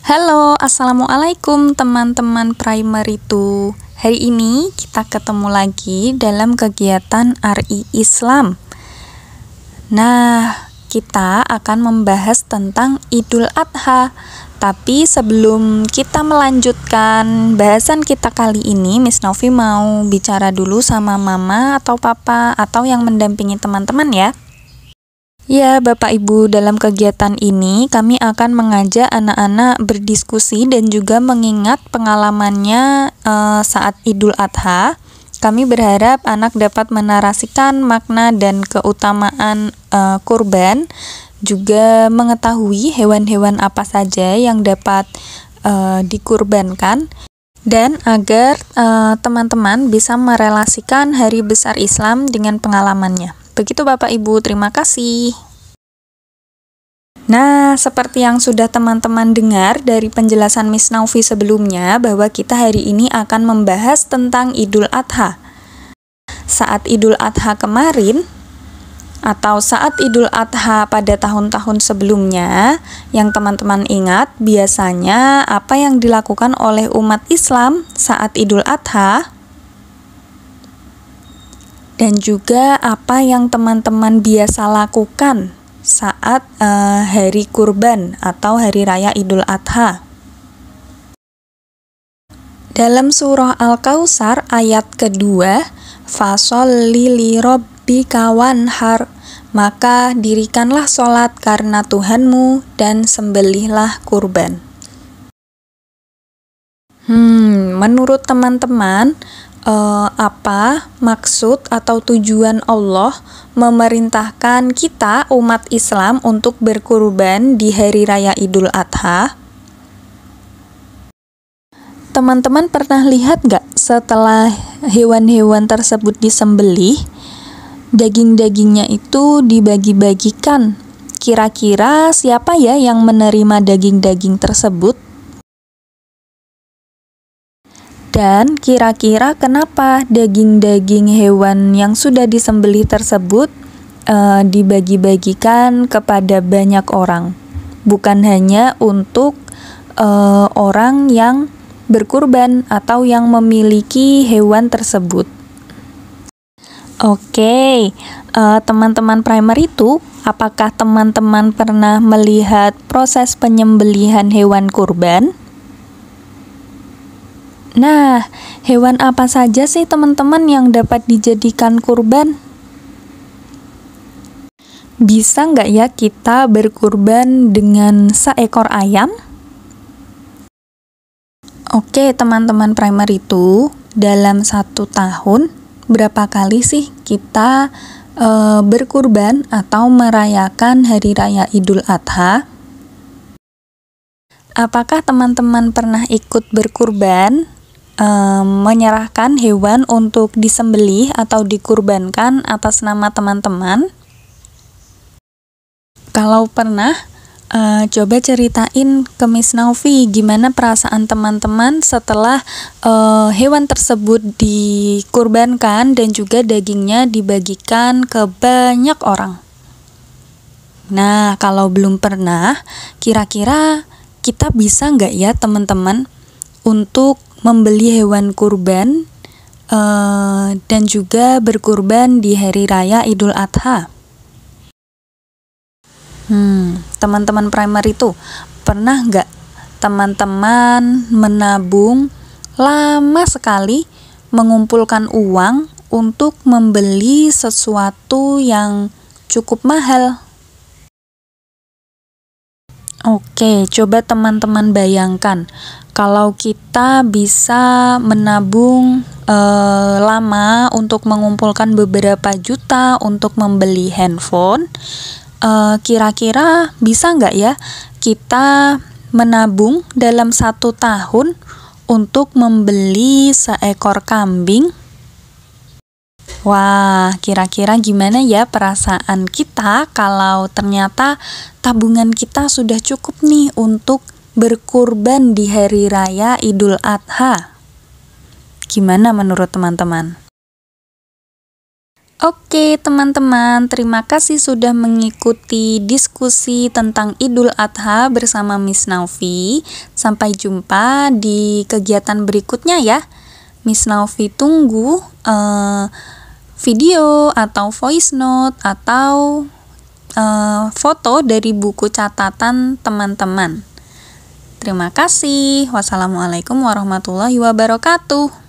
Halo, assalamualaikum teman-teman primer itu. Hari ini kita ketemu lagi dalam kegiatan RI Islam. Nah, kita akan membahas tentang Idul Adha. Tapi sebelum kita melanjutkan bahasan kita kali ini, Miss Novi mau bicara dulu sama mama atau papa atau yang mendampingi teman-teman ya. Ya, Bapak Ibu, dalam kegiatan ini kami akan mengajak anak-anak berdiskusi dan juga mengingat pengalamannya e, saat Idul Adha. Kami berharap anak dapat menarasikan makna dan keutamaan e, kurban, juga mengetahui hewan-hewan apa saja yang dapat e, dikurbankan dan agar teman -teman bisa merelasikan hari besar Islam dengan pengalamannya. Begitu Bapak Ibu, terima kasih. Nah, seperti yang sudah teman-teman dengar dari penjelasan Miss Naufi sebelumnya bahwa kita hari ini akan membahas tentang Idul Adha. Saat Idul Adha kemarin, atau saat Idul Adha pada tahun-tahun sebelumnya, yang teman-teman ingat, biasanya apa yang dilakukan oleh umat Islam saat Idul Adha dan juga apa yang teman-teman biasa lakukan saat uh, hari kurban atau hari raya Idul Adha. Dalam surah Al-Kausar ayat kedua, fasol lili robbi kawan har, maka dirikanlah sholat karena Tuhanmu dan sembelihlah kurban. Hmm, menurut teman-teman, uh, apa maksud atau tujuan Allah memerintahkan kita umat Islam untuk berkurban di hari raya Idul Adha? Teman-teman pernah lihat gak setelah hewan-hewan tersebut disembelih, daging-dagingnya itu dibagi-bagikan. Kira-kira siapa ya yang menerima daging-daging tersebut? Dan kira-kira kenapa daging-daging hewan yang sudah disembelih tersebut e, dibagi-bagikan kepada banyak orang, bukan hanya untuk e, orang yang berkurban atau yang memiliki hewan tersebut. Oke, uh, teman-teman primer itu, apakah teman-teman pernah melihat proses penyembelihan hewan kurban? Nah, hewan apa saja sih teman-teman yang dapat dijadikan kurban? Bisa nggak ya kita berkurban dengan seekor ayam? Oke, teman-teman primer itu dalam satu tahun berapa kali sih kita e, berkurban atau merayakan Hari Raya Idul Adha? Apakah teman-teman pernah ikut berkurban menyerahkan hewan untuk disembelih atau dikurbankan atas nama teman-teman. Kalau pernah, uh, coba ceritain ke Miss Naufi gimana perasaan teman-teman setelah uh, hewan tersebut dikurbankan dan juga dagingnya dibagikan ke banyak orang. Nah, kalau belum pernah, kira-kira kita bisa nggak ya teman-teman untuk membeli hewan kurban uh, dan juga berkurban di hari raya Idul Adha. Hmm, teman-teman primer itu pernah nggak teman-teman menabung lama sekali mengumpulkan uang untuk membeli sesuatu yang cukup mahal? Oke, coba teman-teman bayangkan kalau kita bisa menabung e, lama untuk mengumpulkan beberapa juta untuk membeli handphone, eh, kira-kira bisa nggak ya kita menabung dalam satu tahun untuk membeli seekor kambing? Wah, kira-kira gimana ya perasaan kita kalau ternyata tabungan kita sudah cukup nih untuk berkurban di hari raya Idul Adha? Gimana menurut teman-teman? Oke, teman-teman, terima kasih sudah mengikuti diskusi tentang Idul Adha bersama Miss Naufi. Sampai jumpa di kegiatan berikutnya ya. Miss Naufi tunggu uh, video atau voice note atau uh, foto dari buku catatan teman-teman. Terima kasih. Wassalamualaikum warahmatullahi wabarakatuh.